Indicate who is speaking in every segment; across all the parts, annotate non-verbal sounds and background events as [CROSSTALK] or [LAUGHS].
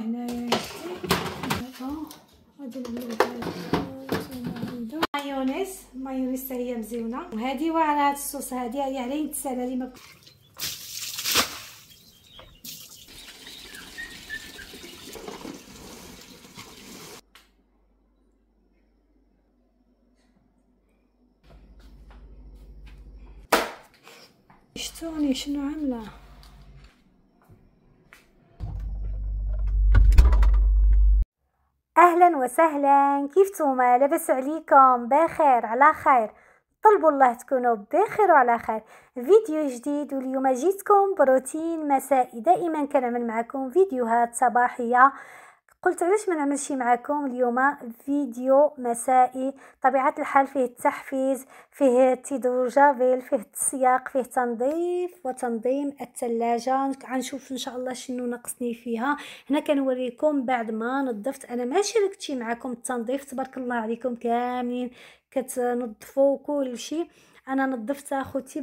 Speaker 1: هنايا مايونيز مايونيز هي مزيونه وهذه واعره هاد الصوص هادي هي على تسالا لي ما شتوني شنو عامله وسهلا كيف توما لبس عليكم بخير على خير طلبوا الله تكونوا بخير وعلى خير فيديو جديد واليوم جيتكم بروتين مسائي دائما كنعمل معكم فيديوهات صباحيه قلت علاش ما نعملش معاكم اليوم فيديو مسائي طبيعه الحال فيه التحفيز فيه تيدو جافيل فيه التسياق فيه تنظيف وتنظيم الثلاجه غنشوف ان شاء الله شنو ناقصني فيها هنا كنوريكم بعد ما نظفت انا ما شاركتش معاكم التنظيف تبارك الله عليكم كاملين كتنظفوا كل شيء انا نظفت اخوتي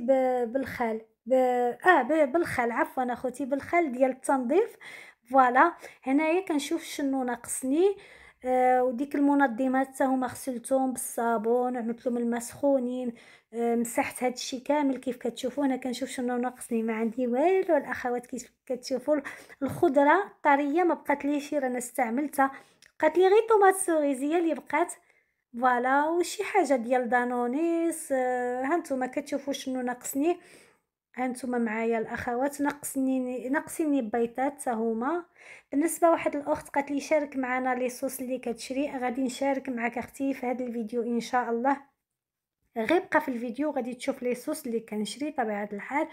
Speaker 1: بالخال ب... اه بالخال عفوا اخوتي بالخال ديال التنظيف فوالا هنايا كنشوف شنو ناقصني آه وديك المنظمات حتى هما غسلتهم بالصابون وعملت لهم الماء سخونين آه مسحت هذا الشيء كامل كيف كتشوفوا انا كنشوف شنو ناقصني ما عندي والو الاخوات كيف كتشوفوا الخضره الطريه ما بقات ليش انا استعملتها بقات لي غير طوماط سوريزيه اللي بقات فوالا وشي حاجه ديال دانونيس آه هانتوما كتشوفوا شنو ناقصني هانتوما معايا الاخوات نقصني نقصني بيضات هما بالنسبه واحد الاخت قالت لي شارك معنا لي صوص اللي كتشري غادي نشارك معك اختي في هذا الفيديو ان شاء الله غير بقى في الفيديو غادي تشوف لي صوص اللي كنشري طبيعه الحال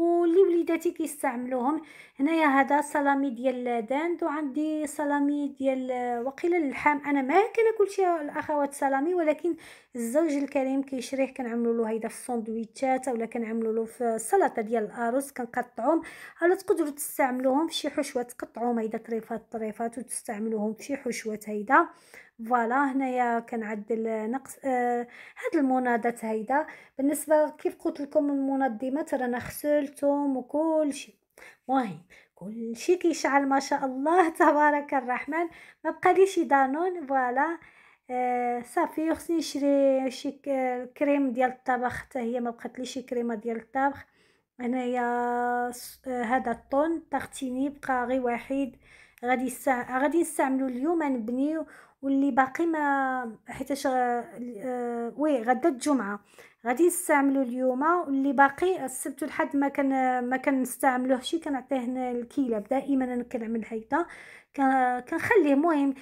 Speaker 1: واللي وليداتي كيستعملوهم هنايا هذا سلامي ديال داند وعندي سلامي ديال وقيل اللحام انا ما كناكل شي الاخوات سلامي ولكن الزوج الكريم كيشريه كنعملوا له هيدا في السندويتشات اولا كنعملوا له في السلطه ديال الارز كنقطعهم اولا تقدروا تستعملوهم في شي حشوه تقطعوهم هيدا طريفات طريفات وتستعملوهم في شي حشوه هيدا فوالا هنايا كنعدل آه، نقص آه هاد المناضات هيدا بالنسبه كيف قلت لكم المنظمات رانا خسلتهم وكل شيء مهم كل شيء كيشعل ما شاء الله [LAUGHS] تبارك الرحمن ما بقى ليش دانون فوالا آه صافي خصني نشري شي كريم ديال الطبخ حتى هي ما بقات لي شي كريمه ديال الطبخ هنايا آه هذا الطون تغتيني بقى غير واحد غادي غادي نستعملو اليوم نبنيو واللي باقي ما حيتاش آه وي غدا الجمعه غادي نستعملو اليوم واللي باقي السبت والحد ما كان ما شي كنعطيه الكلاب دائما انا كنعمل هيدا كنخليه مهم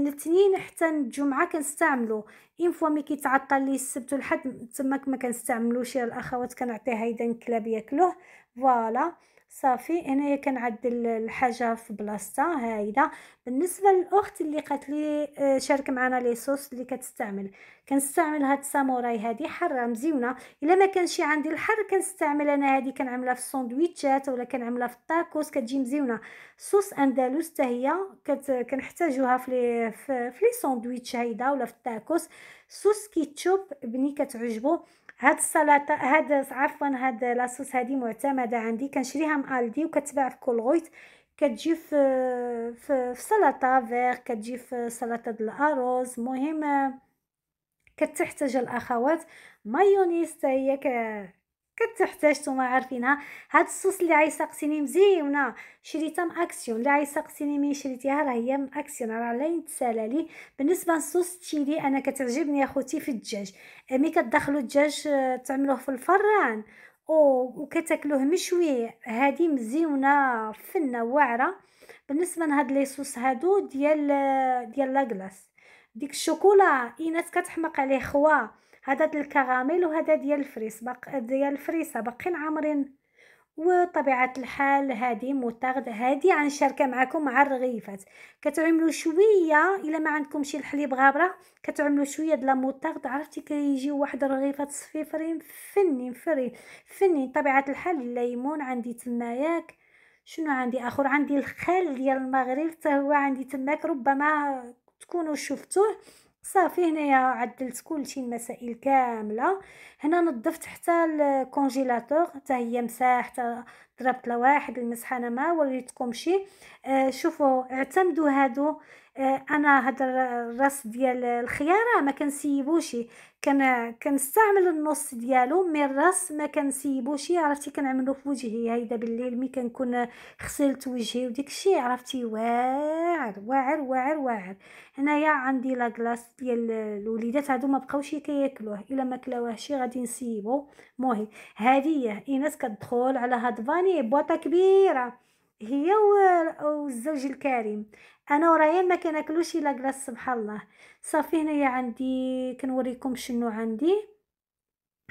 Speaker 1: الاثنين حتى الجمعه كنستعملو اين فوا مي كيتعطل لي السبت والحد تماك ما كنستعملوش الاخوات كنعطيه هيدا الكلاب ياكلوه فوالا صافي انايا كنعدل الحاجه في بلاصتها هايله بالنسبه للاخت اللي قالت لي آه، شارك معنا لي صوص اللي كتستعمل كنستعمل هاد الساموراي هادي حاره مزيونه الا ما كانش عندي الحر كنستعمل انا هادي كنعملها في الساندويتشات ولا كنعملها في الطاكوس كتجي مزيونه صوص اندلس حتى هي كنحتاجوها في لي في لي ساندويتش هايده ولا في الطاكوس صوص كيتشوب بني كتعجبو هاد السلطه هاد عفوا هاد لاصوص هادي معتمده عندي كنشريها من الدي وكتباع في كولغويت كتجي في في, في سلطه فيغ كتجي في سلطه الارز المهم كتحتاج الاخوات مايونيز حتى هي كتحتاج نتوما عارفينها هاد الصوص اللي عيسقسيني مزيونه شريتها من اكسيون اللي عيسقسيني ملي شريتيها راه هي من اكسيون راه لا يتسالى لي بالنسبه للصوص تشيلي انا كتعجبني اخوتي في الدجاج ملي كتدخلوا الدجاج آه، تعملوه في الفران او وكتاكلوه مشوي هادي مزيونه فنه واعره بالنسبه لهاد لي صوص هادو ديال آه، ديال لاكلاص ديك الشوكولا اينات كتحمق عليه خوا هذا الكراميل وهذا ديال الفريس بق ديال الفريسه باقيين عامرين وطبيعه الحال هذه موتارد هذه غنشاركها معكم مع الرغيفات كتعملوا شويه الا ما شي الحليب غابره كتعملوا شويه د لا عرفتي كيجيو واحد الرغيفات صفيفرين فنين فري فنين طبيعه الحال الليمون عندي تماياك شنو عندي اخر عندي الخل ديال المغرب حتى هو عندي تماك ربما تكونوا شفتوه صافي هنايا عدلت كلشي المسائل كامله هنا نظفت حتى الكونجيلاتور حتى هي مساحتها ضربت لواحد المسحه انا ما شي آه شوفوا اعتمدوا هادو آه، انا هذا الراس ديال الخياره ما كنسيبوش كان كنستعمل النص ديالو مي الراس ما كنسيبوش عرفتي كنعملو في وجهي هيدا بالليل مي كنكون غسلت وجهي وديك الشيء عرفتي واعر واعر واعر واعر هنايا عندي لا كلاص ديال الوليدات هادو ما بقاوش كياكلوه الا ما كلاوهش غادي نسيبو موهي هديه هي ايناس كتدخل على هاد فاني بواطه كبيره هي والزوج الكريم انا ورايا ما كناكلوش الا كلاص سبحان الله صافي هنايا عندي كنوريكم شنو عندي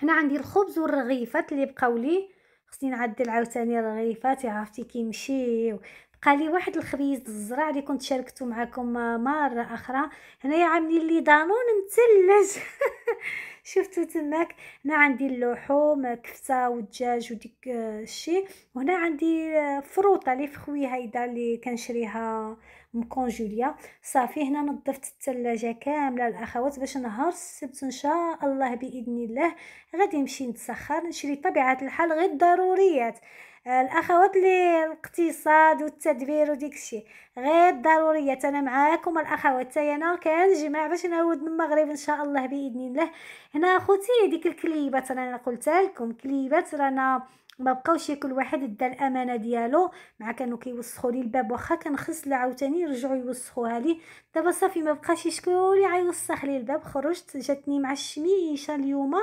Speaker 1: هنا عندي الخبز والرغيفات اللي بقاو لي خصني نعدل عاوتاني الرغيفات عرفتي كيمشيو بقى لي واحد الخبيز الزرع اللي كنت شاركته معكم مره اخرى هنايا عاملين لي دانون مثلج [LAUGHS] شفتو تماك هنا عندي اللحوم كفته والدجاج وديك آه، الشيء وهنا عندي آه، فروطه لي فخوي هيدا اللي كنشريها جوليا صافي هنا نظفت الثلاجه كامله الاخوات باش نهار السبت ان شاء الله باذن الله غادي نمشي نتسخر نشري طبيعه الحال غير الضروريات الاخوات اللي الاقتصاد والتدبير وديك الشيء غير ضروريات انا معاكم الاخوات انا كنجمع باش نعود من المغرب ان شاء الله باذن الله هنا اخوتي ديك الكليبات رانا قلت لكم كليبات رانا ما بقاوش كل واحد دا الامانه ديالو مع كانوا كيوسخوا لي الباب واخا كنخسل عاوتاني يرجعوا يوسخوها لي دابا صافي ما بقاش شكون عيوسخ لي الباب خرجت جاتني مع الشميشه اليوم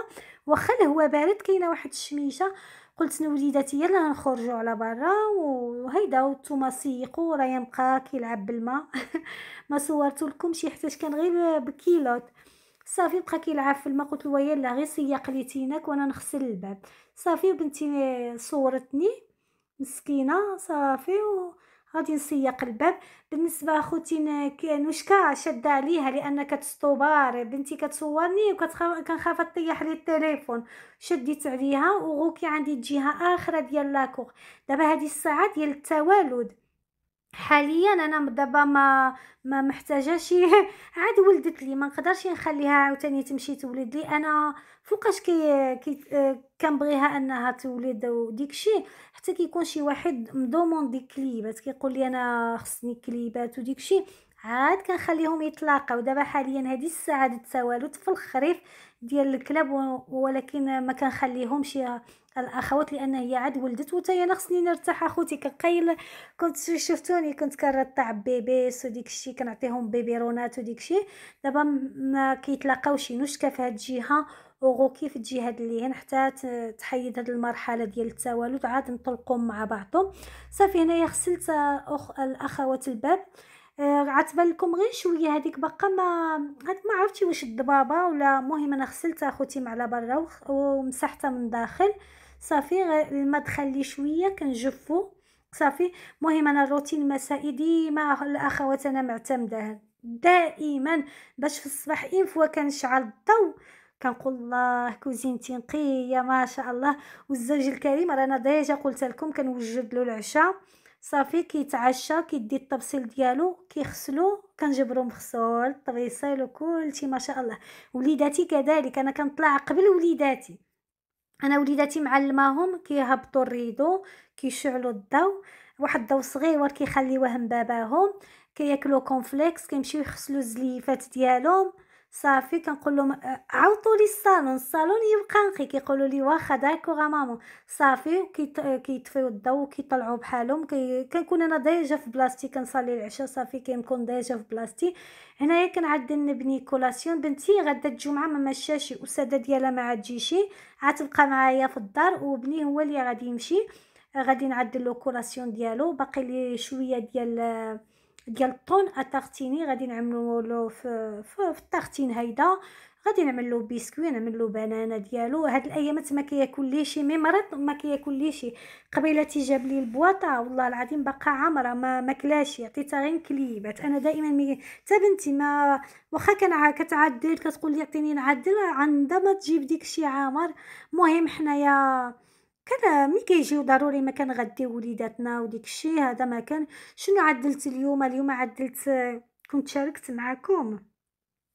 Speaker 1: واخا الهوا بارد كاينه واحد الشميشه قلت لوليداتي يلا نخرجوا على برا وهيدا وانتم سيقوا راه يبقى كيلعب بالماء [LAUGHS] ما لكم شي حيت كان غير بكيلوت صافي بقى كيلعب في الماء قلت له يلا غير سيق لي تيناك وانا نغسل الباب صافي بنتي صورتني مسكينه صافي و... غادي نسيق الباب بالنسبه خوتي نوشكا شد عليها لان كتستوبر بنتي كتصورني وكنخاف تطيح لي التليفون شديت عليها وغوكي عندي الجهه اخرى ديال لاكور دابا هذه الساعه ديال التوالد حاليا انا دابا ما ما محتاجه شي [LAUGHS] عاد ولدت لي ما نقدرش نخليها عاوتاني تمشي تولد لي انا فوقاش كي, كي كنبغيها انها تولد وديك الشيء حتى كيكون شي واحد مضمون ديك كليبات كيقول لي انا خصني كليبات وديك الشيء عاد كنخليهم يتلاقاو دابا حاليا هذه الساعه التوالد في الخريف ديال الكلاب ولكن ما كنخليهمش الاخوات لان هي عاد ولدت وتا انا خصني نرتاح اخوتي كقيل كنت شفتوني كنت كنرضع بيبي وديك الشيء كنعطيهم بيبيرونات وديك الشيء دابا ما كيتلاقاوش نوشكا في هاد الجهه كيف في الجهه اللي حتى تحيد هاد المرحله ديال التوالد عاد نطلقهم مع بعضهم صافي هنايا غسلت آه، أخ... الاخوات الباب آه، عتبان لكم غير شويه هذيك باقا ما هاد ما عرفتي واش الضبابه ولا مهم انا غسلت اخوتي مع على برا ومسحتها من داخل صافي الما الماء شويه كنجفو صافي مهم انا الروتين المسائي ديما الاخوات انا معتمداه دائما باش في الصباح ان فوا كنشعل الضو كنقول الله كوزينتي نقيه ما شاء الله والزوج الكريم رانا ديجا قلت لكم كنوجد له العشاء صافي كيتعشى كيدي الطبسيل ديالو كيغسلو كنجبرو مغسول طبيصيل وكلشي ما شاء الله وليداتي كذلك انا كنطلع قبل وليداتي انا وليداتي معلماهم كيهبطوا الريدو كيشعلوا الضو واحد الضو صغير كيخليوه من باباهم كياكلوا كونفليكس كيمشيو يغسلوا الزليفات ديالهم صافي كنقول لهم آه، عوطوا لي الصالون الصالون يبقى نقي كيقولوا لي واخا داكوغا مامو صافي آه، كيطفيو الضو وكيطلعوا بحالهم كنكون انا ديجا في بلاصتي كنصلي العشاء صافي كنكون ديجا في بلاصتي هنايا كنعدي نبني كولاسيون بنتي غدا الجمعه ما مشاش الاستاذه ديالها ما عتجيش عتبقى معايا في الدار وبني هو اللي غادي يمشي آه، غادي نعدل له كولاسيون ديالو باقي لي شويه ديال ديال الطون اتارتيني غادي نعملو له في, في, في هيدا غادي نعمل له بيسكوي نعمل له بنانه ديالو هاد الايامات ما كياكل لي شي مي مرض ما كياكل لي شي قبيله تيجاب لي البواطه والله العظيم باقا عامره ما ماكلاش عطيتها غير كليبات انا دائما مي حتى بنتي ما واخا كان كتعدل كتقول لي عطيني نعدل عندما تجيب ديك شي عامر مهم حنايا كان مي كيجيو ضروري ما كان غدي وليداتنا وديك الشيء هذا ما كان شنو عدلت اليوم اليوم عدلت كنت شاركت معكم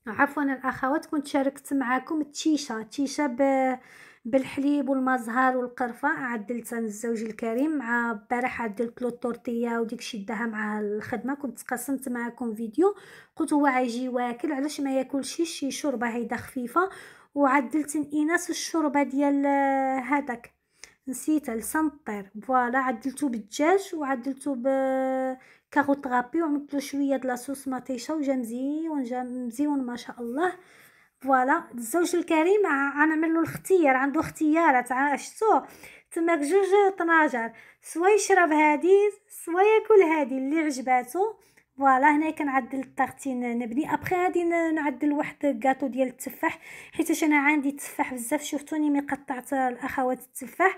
Speaker 1: عفوا الاخوات كنت شاركت معكم التيشه تيشه ب بالحليب والمزهر والقرفه عدلت انا الزوج الكريم مع البارح عدلت له التورتيه وديك داها مع الخدمه كنت تقسمت معكم فيديو قلت هو عيجي واكل علاش ما ياكلش شي شوربه هيدا خفيفه وعدلت الاناس الشوربه ديال آه، هذاك نسيت لسان الطير فوالا عدلتو بالدجاج وعدلته بكاروت [HESITATION] غابي وعملت شويه د لاصوص مطيشه وجا مزيون جا مزيون ما شاء الله فوالا الزوج الكريم غنعمل له الاختيار عنده اختيارات عشتو تماك جوج طناجر سوا يشرب هادي سوا ياكل هادي اللي عجباتو فوالا هنا كنعدل الطاغتين نبني ابخي غادي نعدل واحد الكاطو ديال التفاح حيت انا عندي التفاح بزاف شفتوني ملي قطعت الاخوات التفاح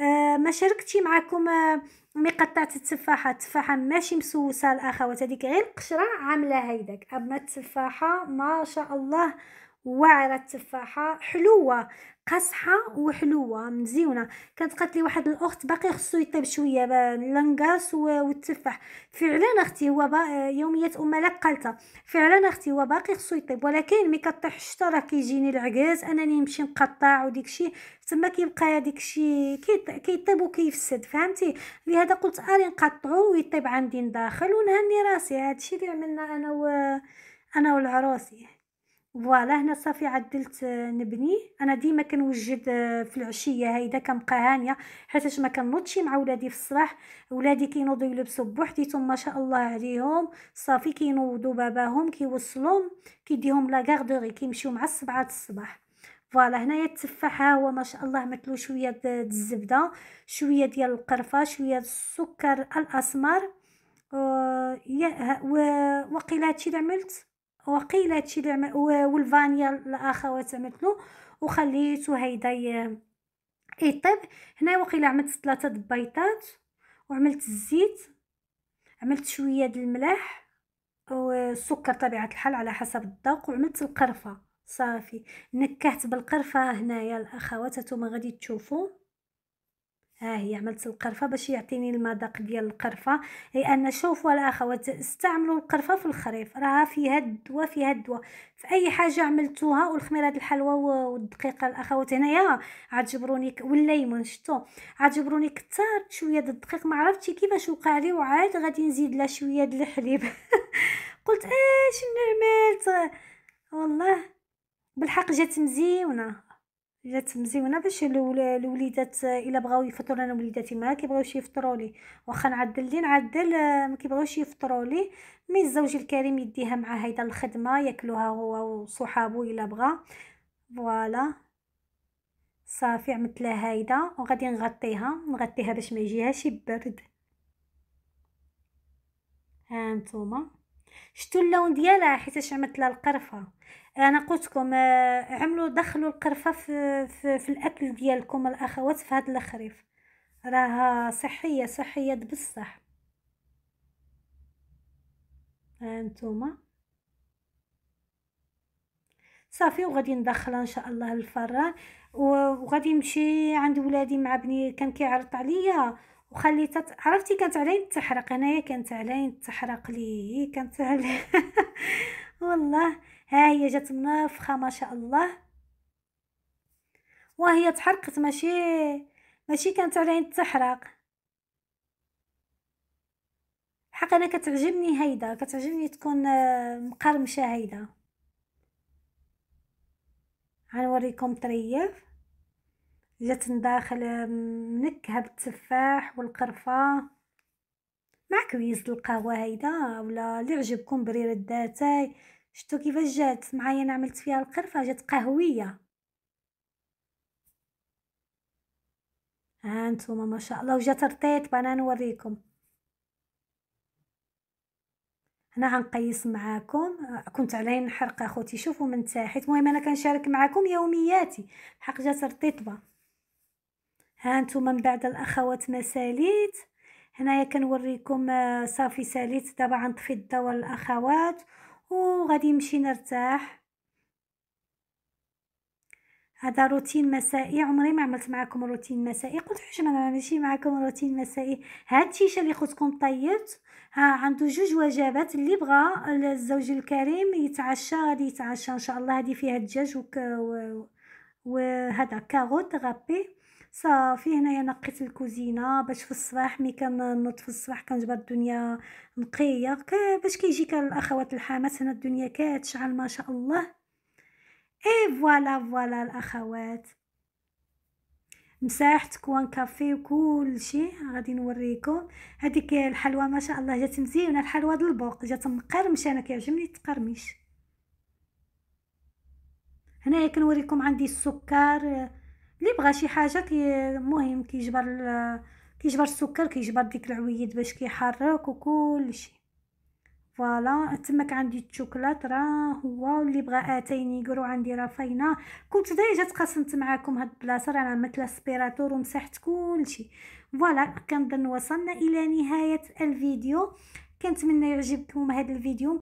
Speaker 1: آه ما شاركتش معكم آه ملي قطعت التفاحه التفاحه ماشي مسوسه الاخوات هذيك غير قشره عامله هيداك اما التفاحه ما شاء الله واعره التفاحه حلوة قاصحة وحلوة مزيونة كانت قالت لي واحد الأخت باقي خصو يطيب شوية اللنقاص والتفاح فعلا أختي هو يومية أم لك قالتها فعلا أختي هو باقي خصو يطيب ولكن ملي كطيح الشتا راه كيجيني العكاز أنني نمشي نقطع وديكشي تما كيبقى هداكشي كيطيب وكيفسد فهمتي لهذا قلت أري نقطعو ويطيب عندي من داخل ونهني راسي هادشي اللي عملنا أنا و أنا والعروسي فوالا هنا صافي عدلت آه، نبني انا ديما كنوجد آه، في العشيه هايدا كنبقى هانيه حيتاش ما كنوضش مع ولادي في الصباح ولادي كينوضوا يلبسوا بوحديتهم ما شاء الله عليهم صافي كينوضوا باباهم كيوصلهم كيديهم لا غاردوري كيمشيو مع السبعة الصباح فوالا هنايا التفاح ها هو ما شاء الله متلو شويه الزبده شويه ديال القرفه شويه السكر الاسمر وقيل هادشي اللي عملت وقيل هادشي اللي عمل والفانيا الاخوات عملتلو وخليته هيدا يطيب هنا وقيل عملت ثلاثه البيضات وعملت الزيت عملت شويه د الملح والسكر طبيعه الحال على حسب الذوق وعملت القرفه صافي نكهت بالقرفه هنايا الاخوات هانتوما غادي تشوفوا ها هي عملت القرفه باش يعطيني المذاق ديال القرفه لان شوفوا الاخوات استعملوا القرفه في الخريف راها فيها الدواء فيها الدواء في اي حاجه عملتوها والخميره الحلوه والدقيقه الاخوات هنايا عاد جبروني والليمون شتو عاد جبروني كثار شويه ديال الدقيق ما عرفتش كيفاش وقع لي وعاد غادي نزيد لها شويه ديال الحليب [LAUGHS] قلت اش نعملت عملت والله بالحق جات مزيونه جات مزيونه باش الوليدات الا بغاو يفطروا انا وليداتي ما كيبغيوش يفطروا لي واخا نعدل لي نعدل آه، ما كيبغيوش يفطروا لي مي الزوج الكريم يديها مع هيدا الخدمه ياكلوها هو وصحابو الا بغا فوالا صافي عملتلها هيدا وغادي نغطيها نغطيها باش ما يجيهاش برد ها انتوما شتو اللون ديالها حيت عملت لها القرفه انا قلت لكم آه، عملوا دخلوا القرفه في, في, في الاكل ديالكم الاخوات في هذا الخريف راها صحيه صحيه بصح هانتوما صافي وغادي ندخلها ان شاء الله للفران وغادي نمشي عند ولادي مع بني كان كيعرض عليا وخليتها عرفتي كانت علين تحرق انايا كانت علين تحرق لي كانت علي [LAUGHS] والله ها هي جات منافخه ما شاء الله وهي تحرقت ماشي ماشي كانت علين تحرق حق انا كتعجبني هيدا كتعجبني تكون آه، مقرمشه هيدا غنوريكم طريف جات من داخل نكهة بالتفاح والقرفه مع كويس القهوه هيدا ولا اللي عجبكم بريره الداتاي شفتوا كيفاش جات معايا انا عملت فيها القرفه جات قهويه ها انتم ما شاء الله وجات رطيت انا نوريكم هنا غنقيس معاكم كنت علي نحرق اخوتي شوفوا من تحت المهم انا كنشارك معاكم يومياتي حق جات رطيطبه ها انتم من بعد الاخوات ما ساليت هنايا كنوريكم آه، صافي ساليت دابا غنطفي الضوء الاخوات وغادي نمشي نرتاح هذا روتين مسائي عمري ما عملت معكم روتين مسائي قلت حش انا نعملش معكم روتين مسائي هاد التيشه اللي خوتكم طيبت ها عنده جوج وجبات اللي بغى الزوج الكريم يتعشى غادي يتعشى ان شاء الله هذه فيها الدجاج وك وهذا كاروت غابي صافي هنايا نقيت الكوزينه باش في الصباح مي كنوض في الصباح كنجبر الدنيا نقيه باش كيجيك الاخوات الحامات هنا الدنيا كتشعل ما شاء الله اي فوالا فوالا الاخوات مساحت كوان كافي وكل شيء غادي نوريكم هذيك الحلوى ما شاء الله جات مزيونه الحلوى ديال البوق جات مقرمشه انا كيعجبني تقرمش هنايا كنوريكم عندي السكر اللي بغى شي حاجه كي مهم كيجبر كيجبر السكر كيجبر ديك العويد باش كيحرك شيء فوالا تماك عندي الشوكولات راه هو اللي بغى اتاي نيغرو عندي راه فاينه كنت ديجا تقاسمت معكم هاد البلاصه راه عملت لها سبيراتور ومسحت كلشي فوالا كنظن وصلنا الى نهايه الفيديو كنتمنى يعجبكم هذا الفيديو